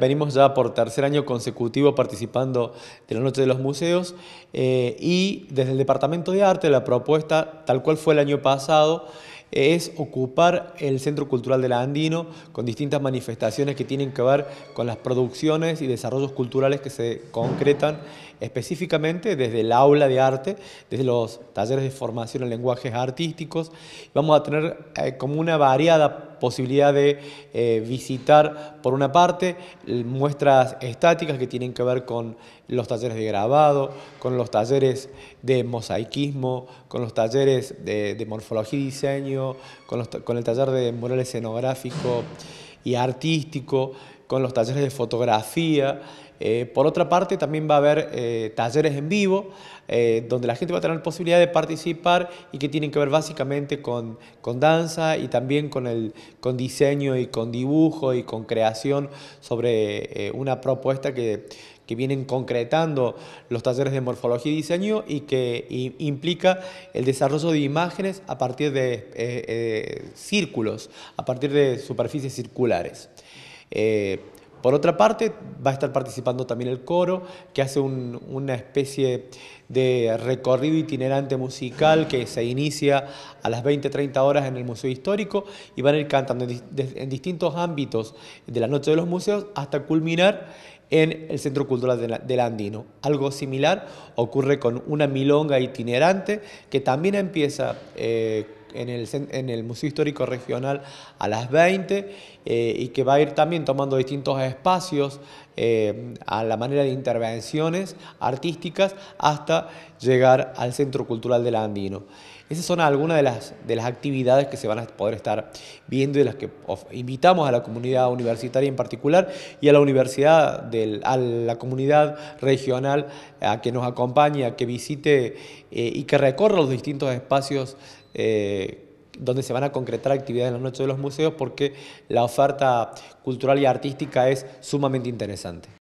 venimos ya por tercer año consecutivo participando de la Noche de los Museos eh, y desde el Departamento de Arte la propuesta, tal cual fue el año pasado, es ocupar el Centro Cultural del Andino con distintas manifestaciones que tienen que ver con las producciones y desarrollos culturales que se concretan específicamente desde el aula de arte, desde los talleres de formación en lenguajes artísticos. Vamos a tener eh, como una variada posibilidad de eh, visitar, por una parte, muestras estáticas que tienen que ver con los talleres de grabado, con los talleres de mosaicismo, con los talleres de, morfología y diseño, con, con el taller de mural escenográfico y artístico, con los talleres de fotografía. Eh, por otra parte, también va a haber eh, talleres en vivo, eh, donde la gente va a tener la posibilidad de participar y que tienen que ver básicamente con, danza y también con, el, con diseño y con dibujo y con creación sobre una propuesta que, vienen concretando los talleres de morfología y diseño y que implica el desarrollo de imágenes a partir de círculos, a partir de superficies circulares. Eh, por otra parte, va a estar participando también el coro, que hace una especie de recorrido itinerante musical que se inicia a las 20-30 horas en el Museo Histórico y van a ir cantando en, distintos ámbitos de la Noche de los Museos hasta culminar en el Centro Cultural del Andino. Algo similar ocurre con una milonga itinerante que también empieza... Eh, en el, Museo Histórico Regional a las 20 eh, y que va a ir también tomando distintos espacios eh, a la manera de intervenciones artísticas hasta llegar al Centro Cultural del Andino. Esas son algunas de las, de las actividades que se van a poder estar viendo y las que invitamos a la comunidad universitaria en particular y a la universidad, a la comunidad regional a que nos acompañe, a que visite eh, y que recorra los distintos espacios eh, donde se van a concretar actividades en la noche de los museos porque la oferta cultural y artística es sumamente interesante.